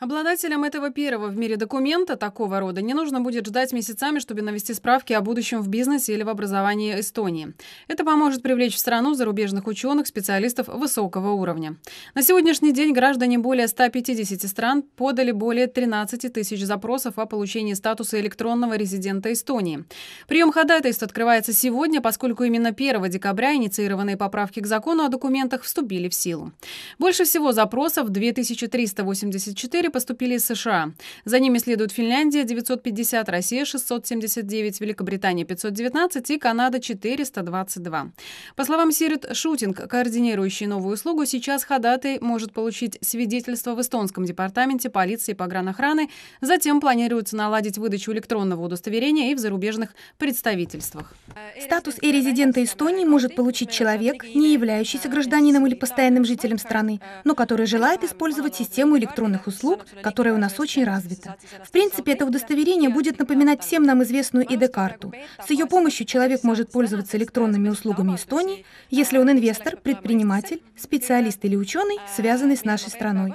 Обладателям этого первого в мире документа такого рода не нужно будет ждать месяцами, чтобы навести справки о будущем в бизнесе или в образовании Эстонии. Это поможет привлечь в страну зарубежных ученых, специалистов высокого уровня. На сегодняшний день граждане более 150 стран подали более 13 тысяч запросов о получении статуса электронного резидента Эстонии. Прием ходатайств открывается сегодня, поскольку именно 1 декабря инициированные поправки к закону о документах вступили в силу. Больше всего запросов 2384 впервые поступили из США. За ними следуют Финляндия 950, Россия 679, Великобритания 519 и Канада 422. По словам Сирит Шутинг, координирующий новую услугу, сейчас ходатай может получить свидетельство в эстонском департаменте полиции и погранохраны. Затем планируется наладить выдачу электронного удостоверения и в зарубежных представительствах. Статус и резидента Эстонии может получить человек, не являющийся гражданином или постоянным жителем страны, но который желает использовать систему электронных услуг налог, которое у нас очень развита. В принципе, это удостоверение будет напоминать всем нам известную ИД-карту. С ее помощью человек может пользоваться электронными услугами Эстонии, если он инвестор, предприниматель, специалист или ученый, э, связанный с нашей страной.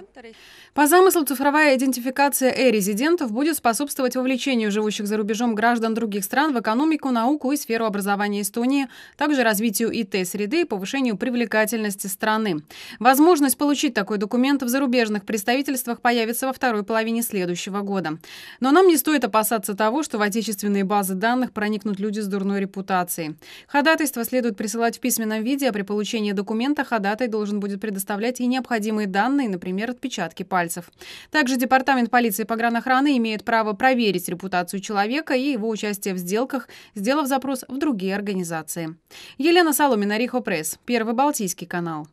По замыслу, цифровая идентификация э-резидентов будет способствовать вовлечению живущих за рубежом граждан других стран в экономику, науку и сферу образования Эстонии, также развитию ИТ-среды и повышению привлекательности страны. Возможность получить такой документ в зарубежных представительствах появится во второй половине следующего года. Но нам не стоит опасаться того, что в отечественные базы данных проникнут люди с дурной репутацией. Ходатайство следует присылать в письменном виде, а при получении документа ходатай должен будет предоставлять и необходимые данные, например, отпечатки пальцев постояльцев. Также Департамент полиции и погранохраны имеет право проверить репутацию человека и его участие в сделках, сделав запрос в другие организации. Елена Соломина, Рихо Пресс, Первый Балтийский канал.